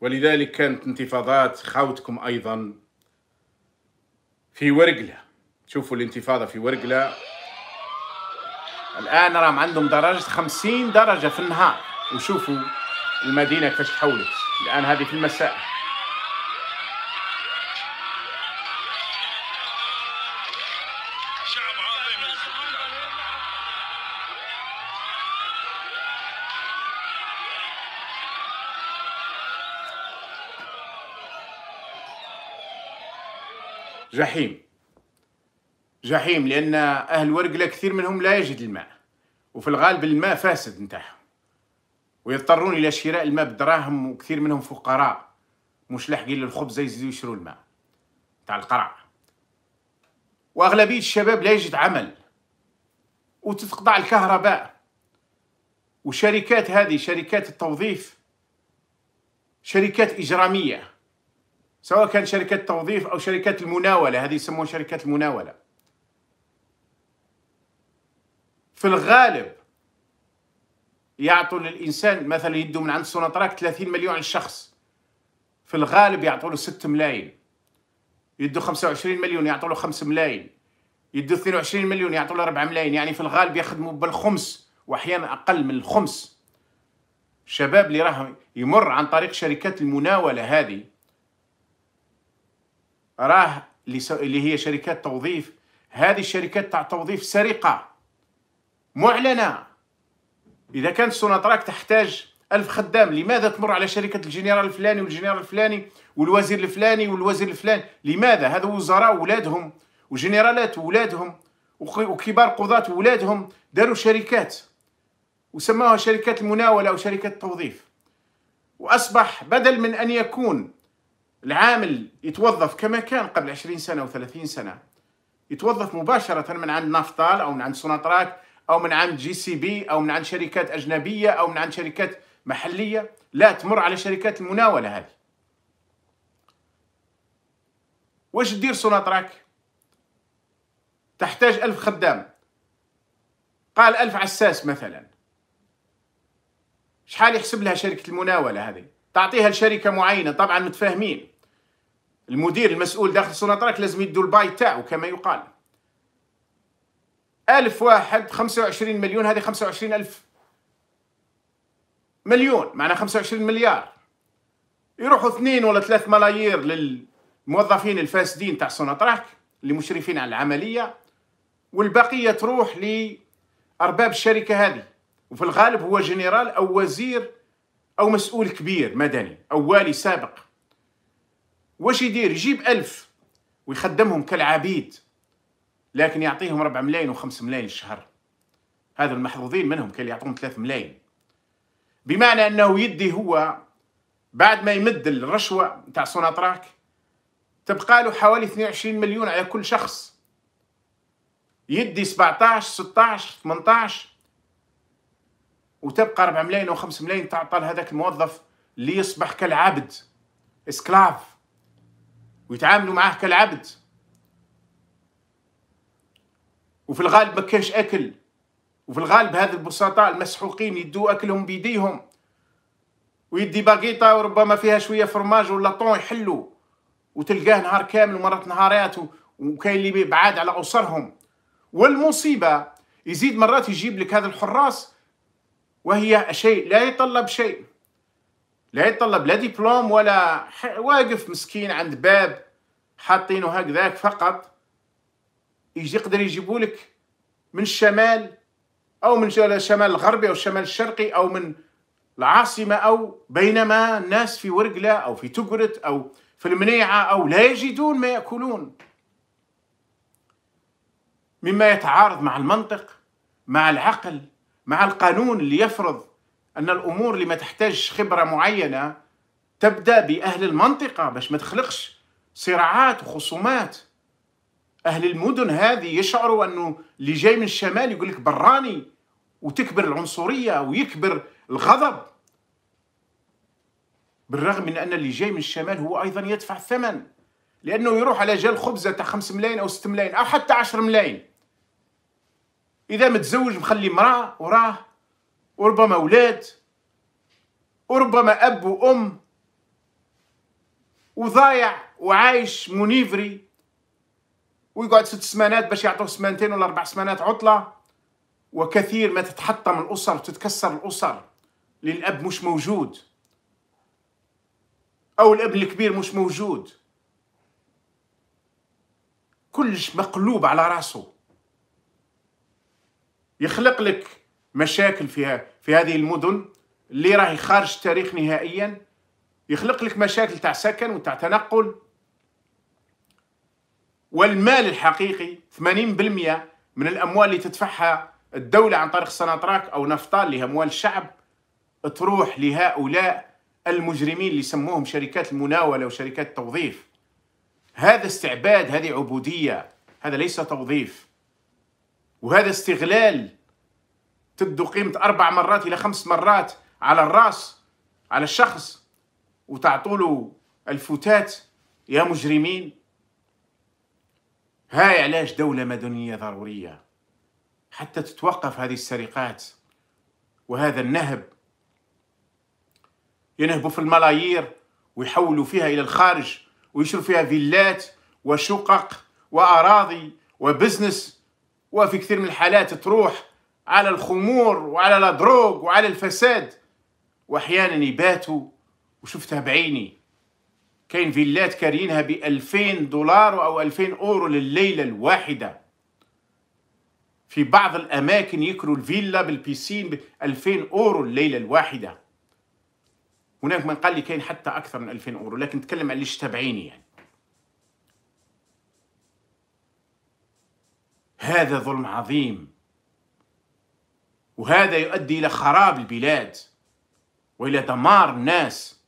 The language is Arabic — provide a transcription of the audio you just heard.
ولذلك كانت انتفاضات خاوتكم أيضا في ورقلة شوفوا الانتفاضة في ورقلة الآن راهم عندهم درجة 50 درجة في النهار وشوفوا المدينة كيفاش تحولت الآن هذه في المساء جحيم جحيم لأن أهل ورقلة كثير منهم لا يجد الماء وفي الغالب الماء فاسد نتاعهم ويضطرون إلى شراء الماء بدراهم وكثير منهم فقراء مش لاحقين للخبز يزيدوا يشروا الماء تاع القرع وأغلبية الشباب لا يجد عمل وتتقطع الكهرباء وشركات هذه شركات التوظيف شركات إجرامية سواء كان شركة توظيف أو شركة المناولة هذه يسمون شركة المناولة في الغالب يعطوا للإنسان مثلا يدوا من عند سوناطراك 30 مليون للشخص في الغالب يعطوا له 6 ملايين يدوا 25 مليون يعطوا له 5 ملايين يدوا 22 مليون يعطوا له 4 ملايين يعني في الغالب يخدموا بالخمس واحيانا اقل من الخمس شباب اللي راهم يمر عن طريق شركات المناوله هذه راه اللي هي شركات توظيف هذه الشركات تاع توظيف سرقة معلنة إذا كانت سوناطراك تحتاج ألف خدام لماذا تمر على شركة الجنرال الفلاني والجنرال الفلاني والوزير الفلاني والوزير الفلاني لماذا هذا وزراء ولادهم وجنرالات ولادهم وكبار قضاة ولادهم داروا شركات وسموها شركات المناولة شركة التوظيف وأصبح بدل من أن يكون العامل يتوظف كما كان قبل 20 سنه أو و30 سنة يتوظف مباشرة من عند نفطال أو من عند سوناطراك أو من عند جي سي بي أو من عند شركات أجنبية أو من عند شركات محلية لا تمر على شركات المناولة هذه واش تدير سوناطراك تحتاج ألف خدام قال ألف عساس مثلا شحال يحسب لها شركة المناولة هذه تعطيها لشركة معينة طبعا متفاهمين المدير المسؤول داخل سوناطراك لازم يدو الباي تاعو كما يقال ألف واحد خمسة وعشرين مليون هذه خمسة وعشرين ألف مليون معناها خمسة وعشرين مليار يروحوا اثنين ولا ثلاث ملايير للموظفين الفاسدين تاع سوناطراك اللي مشرفين على العملية والبقية تروح لأرباب الشركة هذه وفي الغالب هو جنرال أو وزير أو مسؤول كبير مدني أو والي سابق واش يدير يجيب ألف ويخدمهم كالعبيد لكن يعطيهم ربع ملايين وخمس ملايين الشهر هذا المحظوظين منهم كان يعطون ثلاث ملايين بمعنى انه يدي هو بعد ما يمد الرشوه تاع سوناطراك تبقى له حوالي 22 مليون على كل شخص يدي 17 16 18 وتبقى 4 ملايين و 5 ملايين تعطى لهذاك الموظف اللي يصبح كالعبد اسكلاف ويتعاملوا معاه كالعبد وفي الغالب ما كانش اكل وفي الغالب هذا البسطاء المسحوقين يدوا اكلهم بيديهم ويدي باقيطه وربما فيها شويه فرماج ولا طون يحلوا وتلقاه نهار كامل ومرات نهارات وكاين اللي بعاد على اسرهم والمصيبه يزيد مرات يجيب لك هذا الحراس وهي شيء لا يطلب شيء لا يتطلب لا ديبلوم ولا واقف مسكين عند باب حاطينه هكذاك فقط يجي يقدر يجيبوا لك من الشمال او من الشمال الغربي او الشمال الشرقي او من العاصمه او بينما الناس في ورقله او في تقرت او في المنيعه او لا يجدون ما ياكلون مما يتعارض مع المنطق مع العقل مع القانون اللي يفرض أن الأمور اللي ما تحتاج خبرة معينة تبدأ بأهل المنطقة باش ما تخلقش صراعات وخصومات أهل المدن هذه يشعروا أنه اللي جاي من الشمال يقول لك براني وتكبر العنصرية ويكبر الغضب بالرغم من أن اللي جاي من الشمال هو أيضا يدفع الثمن لأنه يروح على جال خبزة تاع 5 ملايين أو 6 ملايين أو حتى 10 ملايين إذا متزوج مخلي امرأة وراه وربما أولاد وربما أب وأم وضايع وعايش منيفري ويقعد ست سمانات باش يعطوه سمانتين ولا أربع سمانات عطلة وكثير ما تتحطم الأسر وتتكسر الأسر للأب مش موجود أو الأب الكبير مش موجود كلش مقلوب على راسه يخلق لك مشاكل فيها في هذه المدن اللي راهي خارج التاريخ نهائيا يخلق لك مشاكل تاع سكن وتاع تنقل والمال الحقيقي 80% من الاموال اللي تدفعها الدولة عن طريق السناتراك او نفطال اللي هي اموال الشعب تروح لهؤلاء المجرمين اللي يسموهم شركات المناولة وشركات التوظيف هذا استعباد هذه عبودية هذا ليس توظيف وهذا استغلال تبدو قيمة أربع مرات إلى خمس مرات على الرأس على الشخص وتعطوله الفتات يا مجرمين هاي علاش دولة مدنية ضرورية حتى تتوقف هذه السرقات وهذا النهب ينهبوا في الملايير ويحولوا فيها إلى الخارج ويشروا فيها فيلات وشقق وأراضي وبزنس وفي كثير من الحالات تروح على الخمور وعلى الأدروج وعلى الفساد وأحيانا يباتوا وشفتها بعيني كاين فيلات كارينها ب 2000 دولار أو 2000 أورو لليلة الواحدة في بعض الأماكن يكروا الفيلا بالبيسين ب 2000 أورو الليلة الواحدة هناك من قال لي كاين حتى أكثر من 2000 أورو لكن نتكلم على اللي شفتها بعيني يعني هذا ظلم عظيم وهذا يؤدي إلى خراب البلاد وإلى دمار الناس